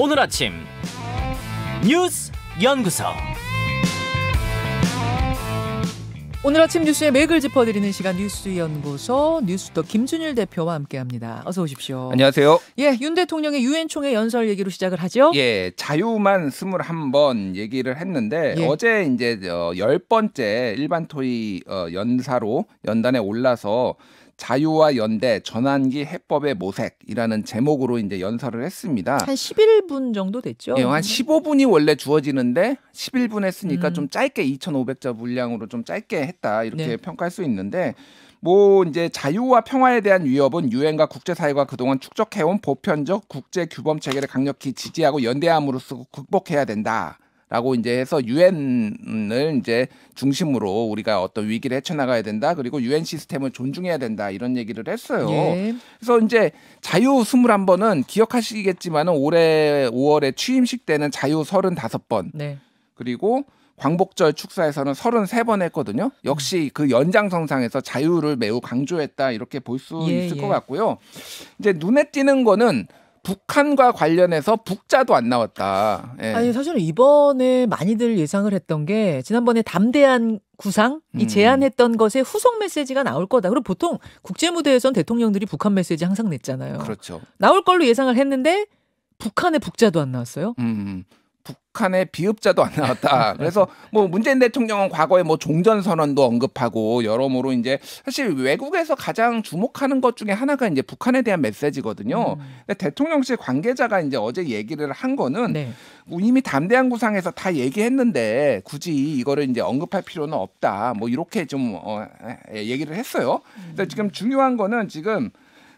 오늘 아침 뉴스 연구소 오늘 아침 뉴스의 맥을 짚어드리는 시간 뉴스 연구소 뉴스도 김준일 대표와 함께합니다. 어서 오십시오. 안녕하세요. 예, 윤 대통령의 유엔 총회 연설 얘기로 시작을 하죠. 예, 자유만 21번 얘기를 했는데 예. 어제 이제 어, 10번째 일반 토의 어, 연사로 연단에 올라서 자유와 연대 전환기 해법의 모색이라는 제목으로 이제 연설을 했습니다. 한 11분 정도 됐죠? 예, 한 15분이 원래 주어지는데 11분 했으니까 음. 좀 짧게 2,500자 분량으로 좀 짧게 했다 이렇게 네. 평가할 수 있는데 뭐 이제 자유와 평화에 대한 위협은 유엔과 국제사회가 그동안 축적해온 보편적 국제 규범 체계를 강력히 지지하고 연대함으로써 극복해야 된다. 라고 이제 해서 유엔을 이제 중심으로 우리가 어떤 위기를 헤쳐나가야 된다. 그리고 유엔 시스템을 존중해야 된다. 이런 얘기를 했어요. 예. 그래서 이제 자유 스물한 번은 기억하시겠지만은 올해 5월에 취임식 때는 자유 서른다섯 번 네. 그리고 광복절 축사에서는 33번 했거든요. 역시 음. 그 연장선상에서 자유를 매우 강조했다 이렇게 볼수 예, 있을 예. 것 같고요. 이제 눈에 띄는 거는 북한과 관련해서 북자도 안 나왔다. 예. 아니 사실은 이번에 많이들 예상을 했던 게 지난번에 담대한 구상이 음. 제안했던 것에 후속 메시지가 나올 거다. 그리고 보통 국제 무대에선 대통령들이 북한 메시지 항상 냈잖아요. 그렇죠. 나올 걸로 예상을 했는데 북한의 북자도 안 나왔어요. 음. 음. 북한의 비읍자도 안 나왔다. 그래서 뭐 문재인 대통령은 과거에 뭐 종전 선언도 언급하고 여러모로 이제 사실 외국에서 가장 주목하는 것 중에 하나가 이제 북한에 대한 메시지거든요. 음. 근데 대통령실 관계자가 이제 어제 얘기를 한 거는 네. 뭐 이미 담대한 구상에서 다 얘기했는데 굳이 이거를 이제 언급할 필요는 없다. 뭐 이렇게 좀 어, 얘기를 했어요. 음. 근데 지금 중요한 거는 지금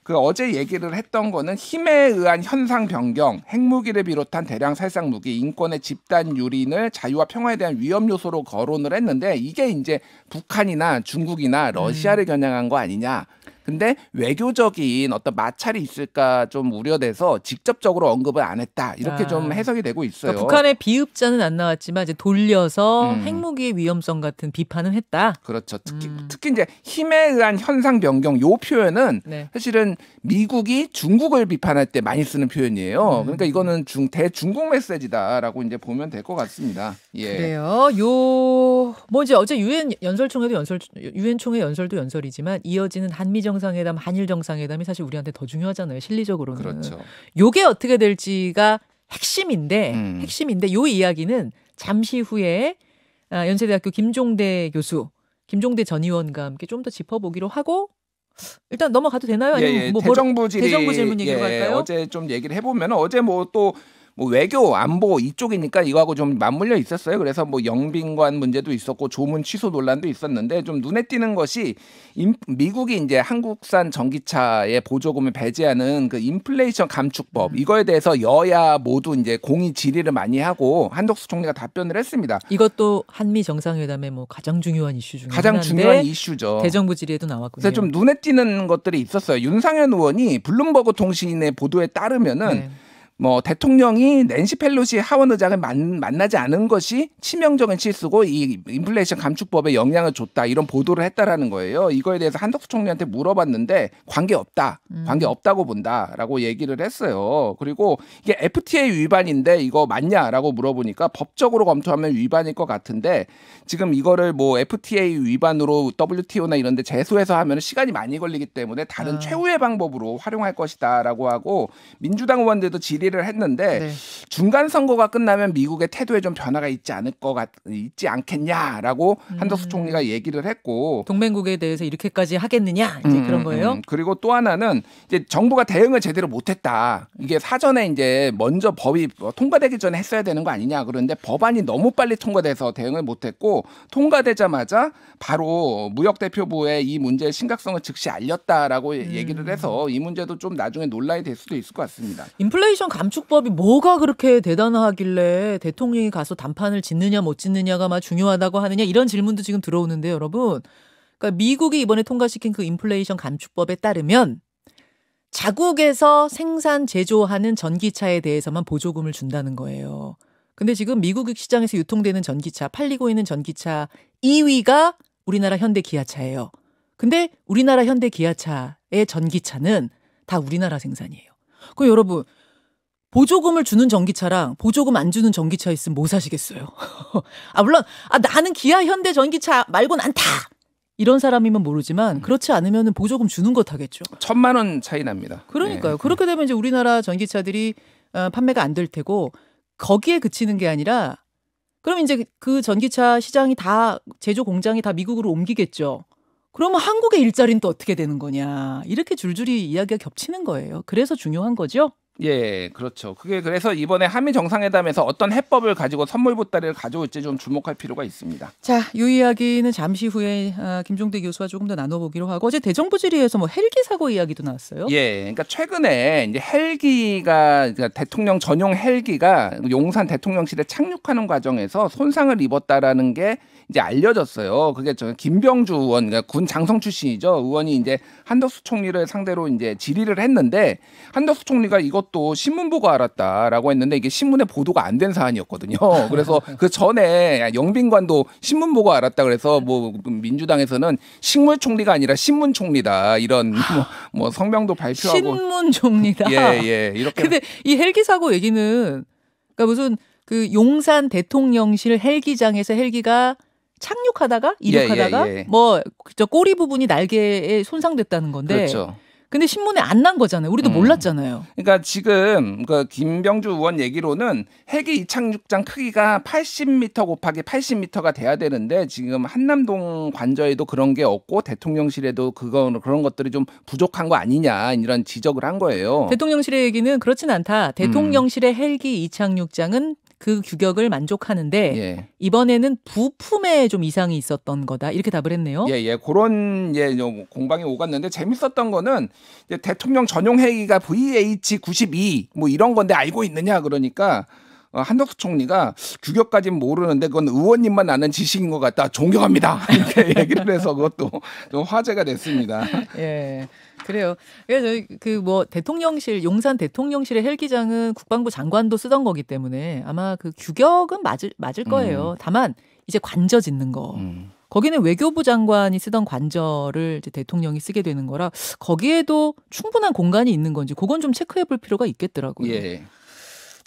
그 어제 얘기를 했던 거는 힘에 의한 현상 변경, 핵무기를 비롯한 대량 살상 무기, 인권의 집단 유린을 자유와 평화에 대한 위험 요소로 거론을 했는데 이게 이제 북한이나 중국이나 러시아를 음. 겨냥한 거 아니냐. 근데 외교적인 어떤 마찰이 있을까 좀 우려돼서 직접적으로 언급을 안 했다 이렇게 아. 좀 해석이 되고 그러니까 있어요. 그러니까 북한의 비읍자는 안 나왔지만 이제 돌려서 음. 핵무기의 위험성 같은 비판은 했다. 그렇죠. 특히 음. 특히 이제 힘에 의한 현상 변경 요 표현은 네. 사실은 미국이 중국을 비판할 때 많이 쓰는 표현이에요. 음. 그러니까 이거는 중 대중국 메시지다라고 이제 보면 될 것 같습니다. 예. 그래요. 요 뭐지 어제 유엔 연설총회도 연설 유엔 총회 연설도 연설이지만 이어지는 한미정 정상회담, 한일 정상회담이 사실 우리한테 더 중요하잖아요. 실리적으로는. 그렇죠. 요게 어떻게 될지가 핵심인데 음. 핵심인데 요 이야기는 잠시 후에 아, 연세대학교 김종대 교수, 김종대 전 의원과 함께 좀 더 짚어보기로 하고 일단 넘어가도 되나요? 아니면 예, 예. 뭐 대정부 질의, 대정부 질문 얘기할까요 예, 예. 어제 좀 얘기를 해보면 어제 뭐또 뭐 외교 안보 이쪽이니까 이거하고 좀 맞물려 있었어요. 그래서 뭐 영빈관 문제도 있었고 조문 취소 논란도 있었는데 좀 눈에 띄는 것이 인, 미국이 이제 한국산 전기차의 보조금을 배제하는 그 인플레이션 감축법 음. 이거에 대해서 여야 모두 이제 공의 질의를 많이 하고 한덕수 총리가 답변을 했습니다. 이것도 한미 정상회담의 뭐 가장 중요한 이슈 중에 가장 중요한 이슈죠. 대정부 질의에도 나왔고요 그래서 좀 눈에 띄는 것들이 있었어요. 윤상현 의원이 블룸버그 통신의 보도에 따르면은 네. 뭐 대통령이 낸시 펠로시 하원 의장을 만, 나지 않은 것이 치명적인 실수고 이 인플레이션 감축법에 영향을 줬다 이런 보도를 했다라는 거예요. 이거에 대해서 한덕수 총리한테 물어봤는데 관계 없다, 음. 관계 없다고 본다라고 얘기를 했어요. 그리고 이게 FTA 위반인데 이거 맞냐라고 물어보니까 법적으로 검토하면 위반일 것 같은데 지금 이거를 뭐 FTA 위반으로 WTO나 이런데 재소해서 하면 시간이 많이 걸리기 때문에 다른 아. 최후의 방법으로 활용할 것이다라고 하고 민주당 의원들도 질의 회의를 했는데 네. 중간 선거가 끝나면 미국의 태도에 좀 변화가 있지 않을 것 같, 있지 않겠냐라고 음. 한덕수 총리가 얘기를 했고 동맹국에 대해서 이렇게까지 하겠느냐 이제 음, 그런 음, 거예요. 음, 그리고 또 하나는 이제 정부가 대응을 제대로 못했다. 이게 사전에 이제 먼저 법이 통과되기 전에 했어야 되는 거 아니냐 그런데 법안이 너무 빨리 통과돼서 대응을 못했고 통과되자마자 바로 무역 대표부에 이 문제의 심각성을 즉시 알렸다라고 얘기를 음. 해서 이 문제도 좀 나중에 논란이 될 수도 있을 것 같습니다. 인플레이션 감축법이 뭐가 그렇게 대단하길래 대통령이 가서 담판을 짓느냐 못 짓느냐가 막 중요하다고 하느냐 이런 질문도 지금 들어오는데 여러분. 그러니까 미국이 이번에 통과시킨 그 인플레이션 감축법에 따르면 자국에서 생산 제조하는 전기차에 대해서만 보조금을 준다는 거예요. 근데 지금 미국 시장에서 유통되는 전기차, 팔리고 있는 전기차 2위가 우리나라 현대 기아차예요. 근데 우리나라 현대 기아차의 전기차는 다 우리나라 생산이에요. 그 여러분 보조금을 주는 전기차랑 보조금 안 주는 전기차 있으면 뭐 사시겠어요? 아, 물론, 아, 나는 기아 현대 전기차 말고는 안 타! 이런 사람이면 모르지만 음. 그렇지 않으면 보조금 주는 것 하겠죠. 천만 원 차이 납니다. 그러니까요. 네. 그렇게 되면 이제 우리나라 전기차들이 어, 판매가 안 될 테고 거기에 그치는 게 아니라 그럼 이제 그 전기차 시장이 다 제조 공장이 다 미국으로 옮기겠죠. 그러면 한국의 일자리는 또 어떻게 되는 거냐. 이렇게 줄줄이 이야기가 겹치는 거예요. 그래서 중요한 거죠. 예, 그렇죠. 그게 그래서 이번에 한미 정상회담에서 어떤 해법을 가지고 선물 보따리를 가져올지 좀 주목할 필요가 있습니다. 자, 이 이야기는 잠시 후에 아, 김종대 교수와 조금 더 나눠보기로 하고 어제 대정부 질의에서 뭐 헬기 사고 이야기도 나왔어요. 예, 그러니까 최근에 이제 헬기가 그러니까 대통령 전용 헬기가 용산 대통령실에 착륙하는 과정에서 손상을 입었다라는 게 이제 알려졌어요. 그게 저 김병주 의원, 그러니까 군 장성 출신이죠. 의원이 이제 한덕수 총리를 상대로 이제 질의를 했는데 한덕수 총리가 이것 것도 신문 보고 알았다라고 했는데 이게 신문에 보도가 안 된 사안이었거든요. 그래서 그 전에 영빈관도 신문 보고 알았다 그래서 뭐 민주당에서는 식물 총리가 아니라 신문 총리다 이런 아. 뭐, 뭐 성명도 발표하고 신문 총리다. 예, 예. 이렇게 근데 이 헬기 사고 얘기는 그러니까 무슨 그 용산 대통령실 헬기장에서 헬기가 착륙하다가 예, 예, 이륙하다가 예, 예, 뭐 예. 뭐저 꼬리 부분이 날개에 손상됐다는 건데 그렇죠. 근데 신문에 안 난 거잖아요. 우리도 음. 몰랐잖아요. 그러니까 지금 그 김병주 의원 얘기로는 핵이 이착륙장 크기가 80m 곱하기 80m가 돼야 되는데 지금 한남동 관저에도 그런 게 없고 대통령실에도 그거 그런 것들이 좀 부족한 거 아니냐 이런 지적을 한 거예요. 대통령실의 얘기는 그렇진 않다. 대통령실의 헬기 음. 이착륙장은 그 규격을 만족하는데 예. 이번에는 부품에 좀 이상이 있었던 거다 이렇게 답을 했네요. 예예 예. 그런 예 공방이 오갔는데 재밌었던 거는 대통령 전용 회의가 VH 92뭐 이런 건데 알고 있느냐 그러니까 어, 한덕수 총리가 규격까지는 모르는데 그건 의원님만 아는 지식인 것 같다. 존경합니다. 이렇게 얘기를 해서 그것도 좀 화제가 됐습니다. 예. 그래요. 그래서 그 뭐 대통령실 용산 대통령실의 헬기장은 국방부 장관도 쓰던 거기 때문에 아마 그 규격은 맞을 맞을 거예요. 음. 다만 이제 관저 짓는 거. 음. 거기는 외교부 장관이 쓰던 관저를 이제 대통령이 쓰게 되는 거라 거기에도 충분한 공간이 있는 건지 그건 좀 체크해 볼 필요가 있겠더라고요. 예.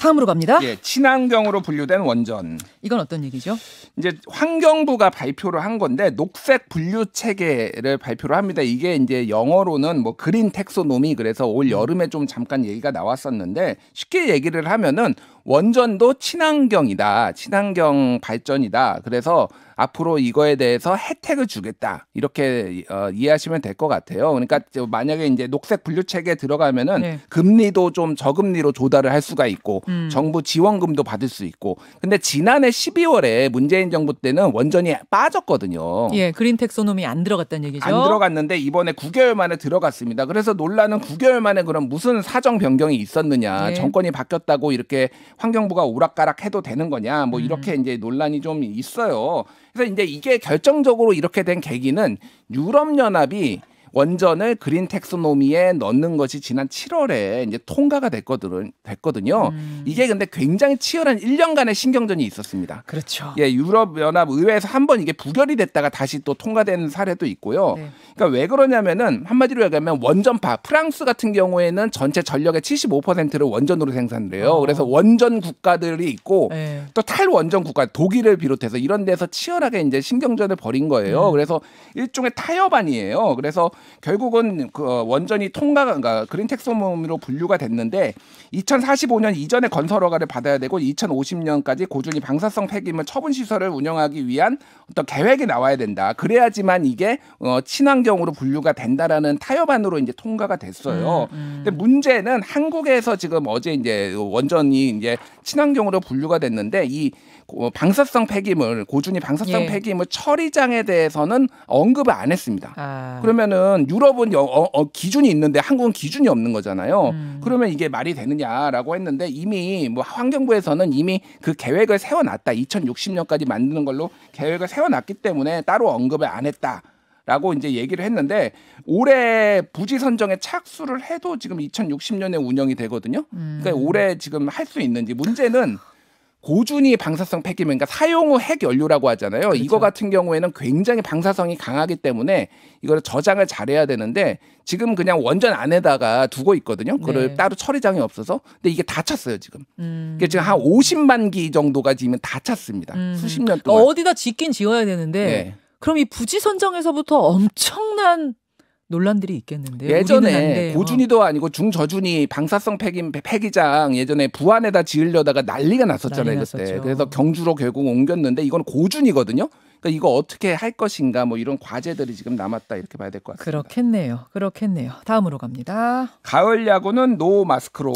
다음으로 갑니다. 예, 친환경으로 분류된 원전. 이건 어떤 얘기죠? 이제 환경부가 발표를 한 건데 녹색 분류 체계를 발표를 합니다. 이게 이제 영어로는 뭐 그린 텍소노미 그래서 올 음. 여름에 좀 잠깐 얘기가 나왔었는데 쉽게 얘기를 하면은 원전도 친환경이다. 친환경 발전이다. 그래서 앞으로 이거에 대해서 혜택을 주겠다 이렇게 어, 이해하시면 될 것 같아요. 그러니까 음. 만약에 이제 녹색 분류체계에 들어가면은 네. 금리도 좀 저금리로 조달을 할 수가 있고 음. 정부 지원금도 받을 수 있고. 근데 지난해 12월에 문재인 정부 때는 원전이 빠졌거든요. 예, 그린 텍소노미 안 들어갔다는 얘기죠. 안 들어갔는데 이번에 9개월 만에 들어갔습니다. 그래서 논란은 9개월 만에 그럼 무슨 사정 변경이 있었느냐, 네. 정권이 바뀌었다고 이렇게 환경부가 오락가락 해도 되는 거냐, 뭐 음. 이렇게 음. 이제 논란이 좀 있어요. 그래서 이제 이게 결정적으로 이렇게 된 계기는 유럽 연합이 원전을 그린 텍소노미에 넣는 것이 지난 7월에 이제 통과가 됐거든, 됐거든요. 음. 이게 근데 굉장히 치열한 1년간의 신경전이 있었습니다. 그렇죠. 예, 유럽연합 의회에서 한 번 이게 부결이 됐다가 다시 또 통과된 사례도 있고요. 네. 그러니까 왜 그러냐면은 한마디로 얘기하면 원전파 프랑스 같은 경우에는 전체 전력의 75%를 원전으로 생산을 해요. 어. 그래서 원전 국가들이 있고 네. 또 탈원전 국가 독일을 비롯해서 이런 데서 치열하게 이제 신경전을 벌인 거예요. 음. 그래서 일종의 타협안이에요. 그래서 결국은 그 어, 원전이 통과가 그러니까 그린 텍소놈으로 분류가 됐는데 2045년 이전에 건설 허가를 받아야 되고 2050년까지 고준위 방사성 폐기물 처분 시설을 운영하기 위한 어떤 계획이 나와야 된다. 그래야지만 이게 어, 친환경으로 분류가 된다라는 타협안으로 이제 통과가 됐어요. 음, 음. 근데 문제는 한국에서 지금 어제 이제 원전이 이제 친환경으로 분류가 됐는데 이 방사성 폐기물 고준위 방사성 예. 폐기물 처리장에 대해서는 언급을 안 했습니다. 아. 그러면은 유럽은 어, 어, 기준이 있는데 한국은 기준이 없는 거잖아요. 음. 그러면 이게 말이 되느냐라고 했는데 이미 뭐 환경부에서는 이미 그 계획을 세워놨다. 2060년까지 만드는 걸로 계획을 세워놨기 때문에 따로 언급을 안 했다. 라고 이제 얘기를 했는데 올해 부지 선정에 착수를 해도 지금 2060년에 운영이 되거든요. 음. 그러니까 올해 지금 할 수 있는지 문제는 고준위 방사성 폐기물, 그러니까 사용 후핵 연료라고 하잖아요. 그렇죠. 이거 같은 경우에는 굉장히 방사성이 강하기 때문에 이걸 저장을 잘해야 되는데 지금 그냥 원전 안에다가 두고 있거든요. 그걸 네. 따로 처리장이 없어서. 근데 이게 다 찼어요 지금. 음. 그게 지금 한 50만 기 정도가 지금 다 찼습니다. 음. 수십 년 어, 동안. 어디다 짓긴 지어야 되는데. 네. 그럼 이 부지 선정에서부터 엄청난 논란들이 있겠는데요. 예전에 고준이도 아니고 중저준이 방사성 폐기, 폐기장 예전에 부안에다 지으려다가 난리가 났었잖아요. 난리 그때. 그래서 경주로 결국 옮겼는데 이건 고준이거든요. 그러니까 이거 어떻게 할 것인가 뭐 이런 과제들이 지금 남았다 이렇게 봐야 될 것같아니 그렇겠네요. 그렇겠네요. 다음으로 갑니다. 가을 야구는 노 마스크로.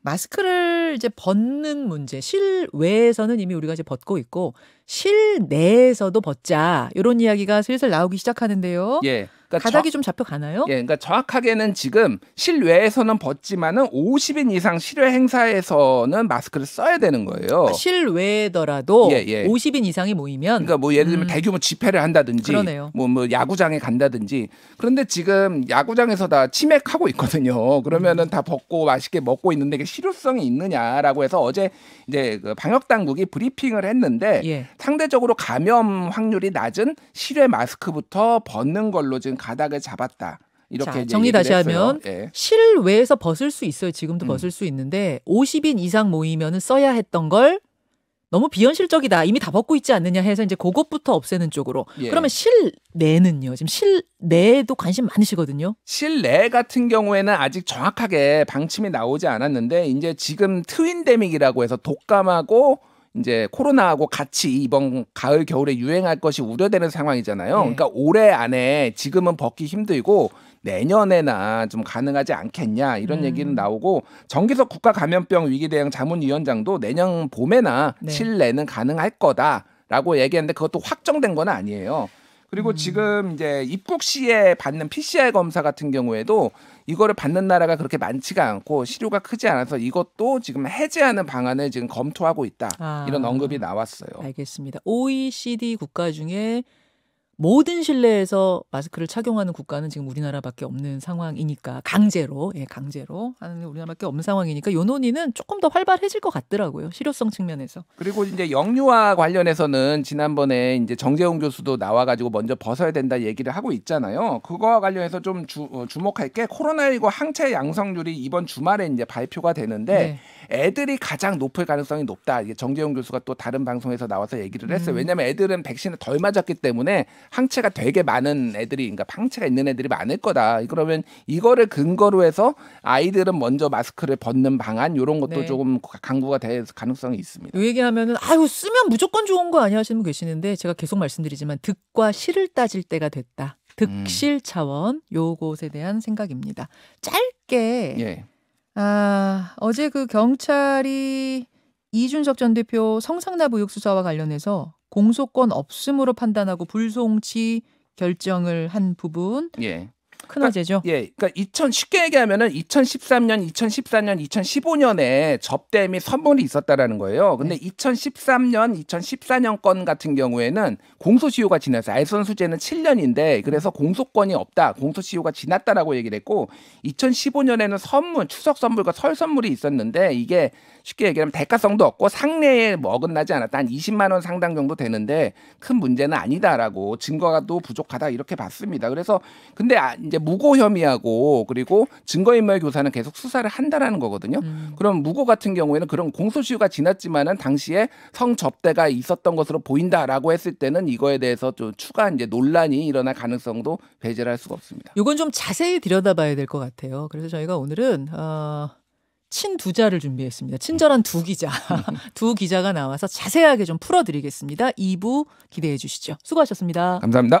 마스크를 이제 벗는 문제 실외에서는 이미 우리가 이제 벗고 있고 실내에서도 벗자 이런 이야기가 슬슬 나오기 시작하는데요. 예. 그러니까 가닥이 저, 좀 잡혀가나요? 예, 그러니까 정확하게는 지금 실외에서는 벗지만은 50인 이상 실외 행사에서는 마스크를 써야 되는 거예요. 아, 실외더라도 예, 예. 50인 이상이 모이면 그러니까 뭐 예를 들면 음. 대규모 집회를 한다든지 뭐뭐 뭐 야구장에 간다든지 그런데 지금 야구장에서 다 치맥하고 있거든요. 그러면은 음. 다 벗고 맛있게 먹고 있는데 이게 실효성이 있느냐라고 해서 어제 이제 그 방역 당국이 브리핑을 했는데 예. 상대적으로 감염 확률이 낮은 실외 마스크부터 벗는 걸로 지금 가닥을 잡았다. 이렇게 자, 정리 다시 하면 예. 실외에서 벗을 수 있어요. 지금도 음. 벗을 수 있는데 50인 이상 모이면 써야 했던 걸 너무 비현실적이다. 이미 다 벗고 있지 않느냐 해서 이제 그것부터 없애는 쪽으로. 예. 그러면 실내는요. 지금 실내에도 관심 많으시거든요. 실내 같은 경우에는 아직 정확하게 방침이 나오지 않았는데 이제 지금 트윈데믹이라고 해서 독감하고 이제 코로나하고 같이 이번 가을 겨울에 유행할 것이 우려되는 상황이잖아요. 네. 그러니까 올해 안에 지금은 벗기 힘들고 내년에나 좀 가능하지 않겠냐 이런 음. 얘기는 나오고 정기석 국가 감염병 위기 대응 자문위원장도 내년 봄에나 네. 실내는 가능할 거다라고 얘기했는데 그것도 확정된 건 아니에요. 그리고 음. 지금 이제 입국 시에 받는 PCR 검사 같은 경우에도 이거를 받는 나라가 그렇게 많지가 않고 시료가 크지 않아서 이것도 지금 해제하는 방안을 지금 검토하고 있다. 아. 이런 언급이 나왔어요. 알겠습니다. OECD 국가 중에 모든 실내에서 마스크를 착용하는 국가는 지금 우리나라밖에 없는 상황이니까 강제로 예 강제로 하는 우리나라밖에 없는 상황이니까 요 논의는 조금 더 활발해질 것 같더라고요 실효성 측면에서 그리고 이제 영유아 관련해서는 지난번에 이제 정재훈 교수도 나와가지고 먼저 벗어야 된다 얘기를 하고 있잖아요 그거와 관련해서 좀 주, 어, 주목할 게 코로나19 항체 양성률이 이번 주말에 이제 발표가 되는데 네. 애들이 가장 높을 가능성이 높다. 이게 정재용 교수가 또 다른 방송에서 나와서 얘기를 했어요. 음. 왜냐하면 애들은 백신을 덜 맞았기 때문에 항체가 되게 많은 애들이, 그러니까 항체가 있는 애들이 많을 거다. 그러면 이거를 근거로 해서 아이들은 먼저 마스크를 벗는 방안 이런 것도 네. 조금 강구가 될 가능성이 있습니다. 이 얘기하면은 아유 쓰면 무조건 좋은 거 아니야 하시는 분 계시는데 제가 계속 말씀드리지만 득과 실을 따질 때가 됐다. 득실 음. 차원 요것에 대한 생각입니다. 짧게 예. 아, 어제 그 경찰이 이준석 전 대표 성상납 의혹 수사와 관련해서 공소권 없음으로 판단하고 불송치 결정을 한 부분, 예. 큰 그러니까, 죠 예, 그러니까 2000 쉽게 얘기하면은 2013년, 2014년, 2015년에 접대 및 선물이 있었다라는 거예요. 근데 네. 2013년, 2014년 건 같은 경우에는 공소시효가 지나서 알선수재는 7년인데 그래서 음. 공소권이 없다, 공소시효가 지났다라고 얘기를 했고 2015년에는 선물, 추석 선물과 설 선물이 있었는데 이게 쉽게 얘기하면 대가성도 없고 상례에 머금나지 않았다. 한 20만 원 상당 정도 되는데 큰 문제는 아니다라고 증거가 또 부족하다 이렇게 봤습니다. 그래서 근데 아, 이제 이제 무고 혐의하고 그리고 증거인멸 교사는 계속 수사를 한다라는 거거든요. 음. 그럼 무고 같은 경우에는 그런 공소시효가 지났지만은 당시에 성접대가 있었던 것으로 보인다라고 했을 때는 이거에 대해서 좀 추가 이제 논란이 일어날 가능성도 배제를 할 수가 없습니다. 이건 좀 자세히 들여다봐야 될 것 같아요. 그래서 저희가 오늘은 어. 친두자를 준비했습니다. 친절한 두 기자. 두 기자가 나와서 자세하게 좀 풀어드리겠습니다. 2부 기대해 주시죠. 수고하셨습니다. 감사합니다.